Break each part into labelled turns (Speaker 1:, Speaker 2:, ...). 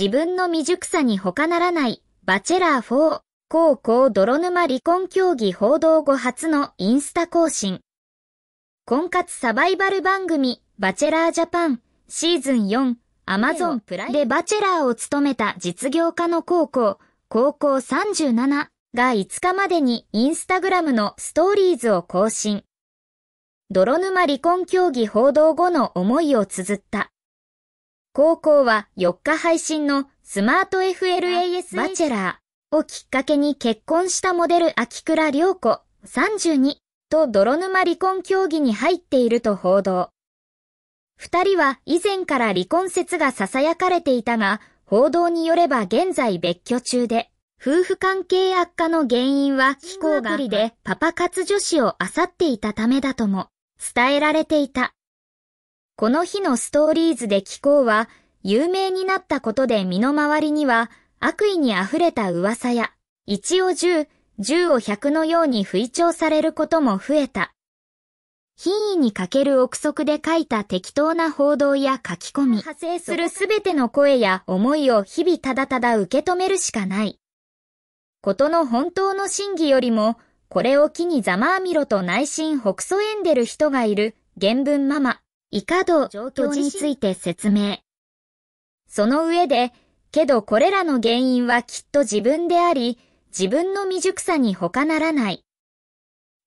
Speaker 1: 自分の未熟さに他ならない、バチェラー4、高校泥沼離婚協議報道後初のインスタ更新。婚活サバイバル番組、バチェラージャパン、シーズン4、アマゾンプライでバチェラーを務めた実業家の高校、高校37が5日までにインスタグラムのストーリーズを更新。泥沼離婚協議報道後の思いを綴った。高校は4日配信のスマート FLAS バチェラーをきっかけに結婚したモデル秋倉良子32と泥沼離婚協議に入っていると報道。二人は以前から離婚説が囁かれていたが、報道によれば現在別居中で、夫婦関係悪化の原因は気候がでパパ活女子を漁っていたためだとも伝えられていた。この日のストーリーズで気候は有名になったことで身の回りには悪意に溢れた噂や、一を十、十を百のように吹聴されることも増えた。品位にかける憶測で書いた適当な報道や書き込み、派生するすべての声や思いを日々ただただ受け止めるしかない。ことの本当の真偽よりも、これを機にざまあみろと内心ほくそえんでる人がいる、原文ママ。以下の状況について説明。その上で、けどこれらの原因はきっと自分であり、自分の未熟さに他ならない。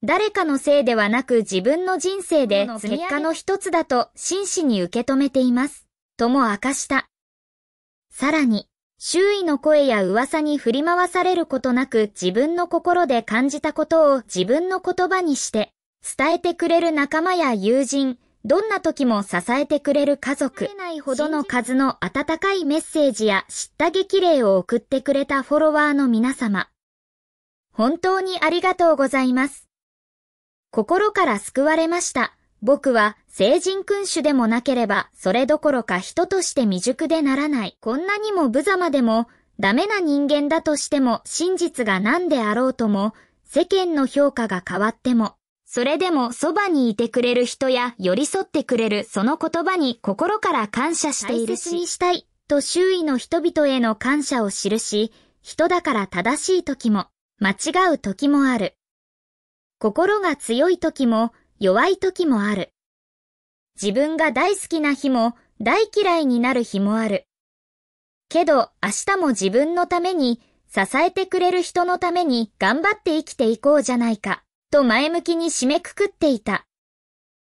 Speaker 1: 誰かのせいではなく自分の人生で結果の一つだと真摯に受け止めています。とも明かした。さらに、周囲の声や噂に振り回されることなく自分の心で感じたことを自分の言葉にして伝えてくれる仲間や友人、どんな時も支えてくれる家族、ないほどの数の温かいメッセージや知った激励を送ってくれたフォロワーの皆様。本当にありがとうございます。心から救われました。僕は成人君主でもなければ、それどころか人として未熟でならない。こんなにも無様でも、ダメな人間だとしても、真実が何であろうとも、世間の評価が変わっても、それでもそばにいてくれる人や寄り添ってくれるその言葉に心から感謝しているし。大切にしたいと周囲の人々への感謝を記し、人だから正しい時も、間違う時もある。心が強い時も、弱い時もある。自分が大好きな日も、大嫌いになる日もある。けど、明日も自分のために、支えてくれる人のために頑張って生きていこうじゃないか。と前向きに締めくくっていた。